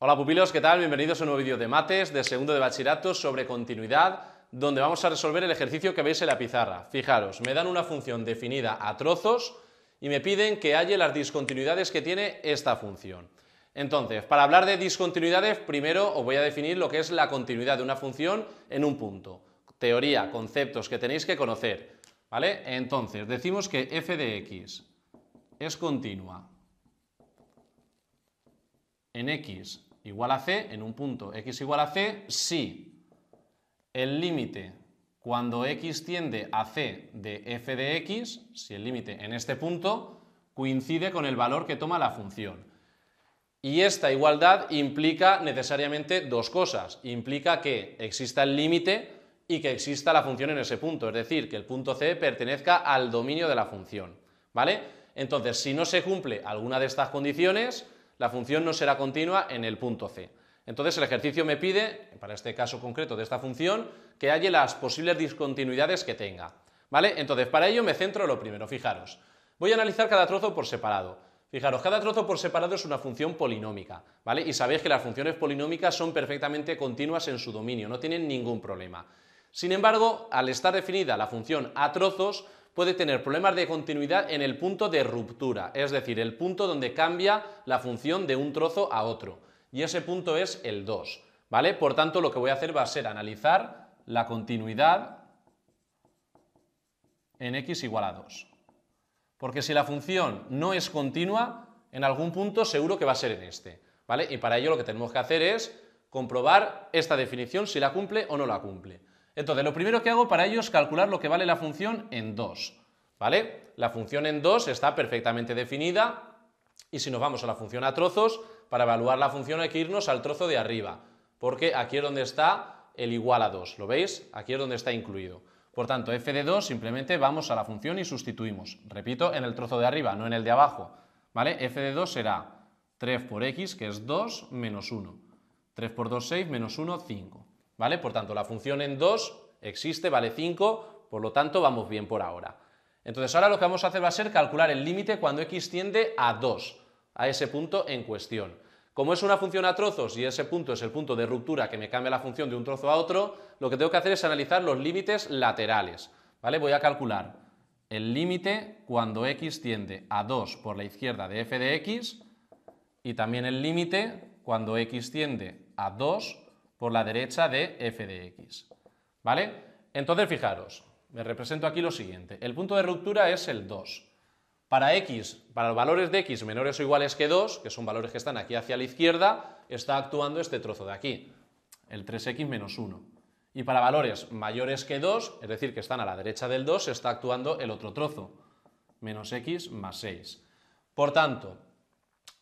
Hola pupilos, ¿qué tal? Bienvenidos a un nuevo vídeo de mates de segundo de bachillerato sobre continuidad, donde vamos a resolver el ejercicio que veis en la pizarra. Fijaros, me dan una función definida a trozos y me piden que halle las discontinuidades que tiene esta función. Entonces, para hablar de discontinuidades, primero os voy a definir lo que es la continuidad de una función en un punto. Teoría, conceptos que tenéis que conocer. Entonces, decimos que f de x es continua en x igual a c, en un punto x igual a c, si el límite cuando x tiende a c de f de x, si el límite en este punto coincide con el valor que toma la función. Y esta igualdad implica necesariamente dos cosas. Implica que exista el límite y que exista la función en ese punto, es decir, que el punto C pertenezca al dominio de la función, ¿vale? Entonces, si no se cumple alguna de estas condiciones, la función no será continua en el punto C. Entonces, el ejercicio me pide, para este caso concreto de esta función, que halle las posibles discontinuidades que tenga, ¿vale? Entonces, para ello me centro lo primero, fijaros. Voy a analizar cada trozo por separado. Fijaros, cada trozo por separado es una función polinómica, ¿vale? Y sabéis que las funciones polinómicas son perfectamente continuas en su dominio, no tienen ningún problema. Sin embargo, al estar definida la función a trozos, puede tener problemas de continuidad en el punto de ruptura, es decir, el punto donde cambia la función de un trozo a otro. Y ese punto es el 2. ¿vale? Por tanto, lo que voy a hacer va a ser analizar la continuidad en x igual a 2. Porque si la función no es continua, en algún punto seguro que va a ser en este. ¿vale? Y para ello lo que tenemos que hacer es comprobar esta definición, si la cumple o no la cumple. Entonces, lo primero que hago para ello es calcular lo que vale la función en 2. ¿Vale? La función en 2 está perfectamente definida y si nos vamos a la función a trozos, para evaluar la función hay que irnos al trozo de arriba, porque aquí es donde está el igual a 2, ¿lo veis? Aquí es donde está incluido. Por tanto, f de 2 simplemente vamos a la función y sustituimos. Repito, en el trozo de arriba, no en el de abajo. ¿Vale? f de 2 será 3 por x, que es 2, menos 1. 3 por 2, 6, menos 1, 5. ¿vale? Por tanto, la función en 2 existe, vale 5, por lo tanto vamos bien por ahora. Entonces ahora lo que vamos a hacer va a ser calcular el límite cuando x tiende a 2, a ese punto en cuestión. Como es una función a trozos y ese punto es el punto de ruptura que me cambia la función de un trozo a otro, lo que tengo que hacer es analizar los límites laterales. ¿vale? Voy a calcular el límite cuando x tiende a 2 por la izquierda de f de x y también el límite cuando x tiende a 2 por la derecha de f de x. ¿Vale? Entonces, fijaros, me represento aquí lo siguiente. El punto de ruptura es el 2. Para x, para los valores de x menores o iguales que 2, que son valores que están aquí hacia la izquierda, está actuando este trozo de aquí, el 3x menos 1. Y para valores mayores que 2, es decir, que están a la derecha del 2, está actuando el otro trozo, menos x más 6. Por tanto,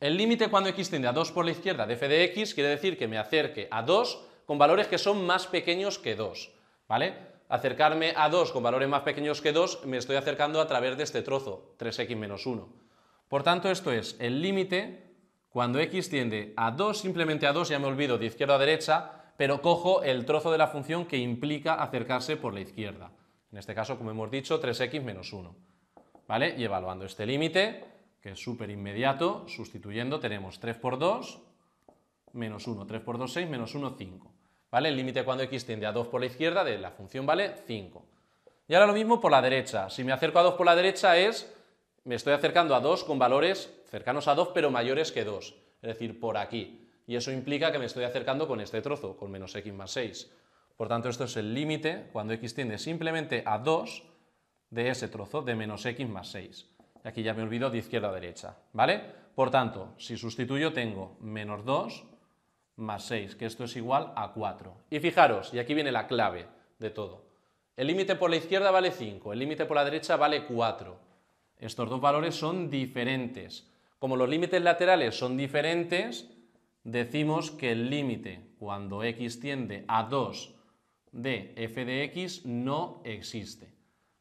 el límite cuando x tiende a 2 por la izquierda de f de x quiere decir que me acerque a 2 con valores que son más pequeños que 2, ¿vale? Acercarme a 2 con valores más pequeños que 2 me estoy acercando a través de este trozo, 3x menos 1. Por tanto, esto es el límite cuando x tiende a 2, simplemente a 2, ya me olvido, de izquierda a derecha, pero cojo el trozo de la función que implica acercarse por la izquierda. En este caso, como hemos dicho, 3x menos 1. ¿Vale? Y evaluando este límite, que es súper inmediato, sustituyendo tenemos 3 por 2 menos 1. 3 por 2, 6, menos 1, 5. ¿Vale? El límite cuando x tiende a 2 por la izquierda de la función vale 5. Y ahora lo mismo por la derecha. Si me acerco a 2 por la derecha es, me estoy acercando a 2 con valores cercanos a 2 pero mayores que 2, es decir, por aquí. Y eso implica que me estoy acercando con este trozo, con menos x más 6. Por tanto, esto es el límite cuando x tiende simplemente a 2 de ese trozo de menos x más 6. Y aquí ya me olvidó de izquierda a derecha, ¿vale? Por tanto, si sustituyo tengo menos 2 más 6, que esto es igual a 4. Y fijaros, y aquí viene la clave de todo. El límite por la izquierda vale 5, el límite por la derecha vale 4. Estos dos valores son diferentes. Como los límites laterales son diferentes, decimos que el límite cuando x tiende a 2 de f de x no existe.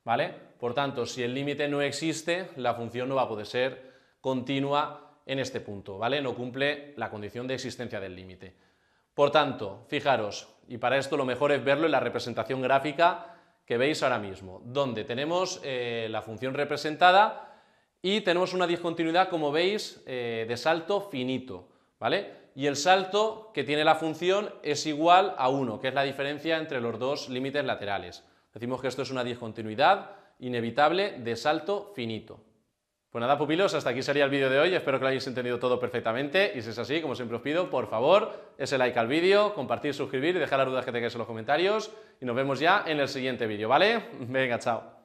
¿Vale? Por tanto, si el límite no existe, la función no va a poder ser continua en este punto, ¿vale? No cumple la condición de existencia del límite. Por tanto, fijaros, y para esto lo mejor es verlo en la representación gráfica que veis ahora mismo, donde tenemos eh, la función representada y tenemos una discontinuidad, como veis, eh, de salto finito, ¿vale? Y el salto que tiene la función es igual a 1, que es la diferencia entre los dos límites laterales. Decimos que esto es una discontinuidad inevitable de salto finito. Pues nada, pupilos, hasta aquí sería el vídeo de hoy. Espero que lo hayáis entendido todo perfectamente. Y si es así, como siempre os pido, por favor, ese like al vídeo, compartir, suscribir y dejar las dudas que tengáis en los comentarios. Y nos vemos ya en el siguiente vídeo, ¿vale? Venga, chao.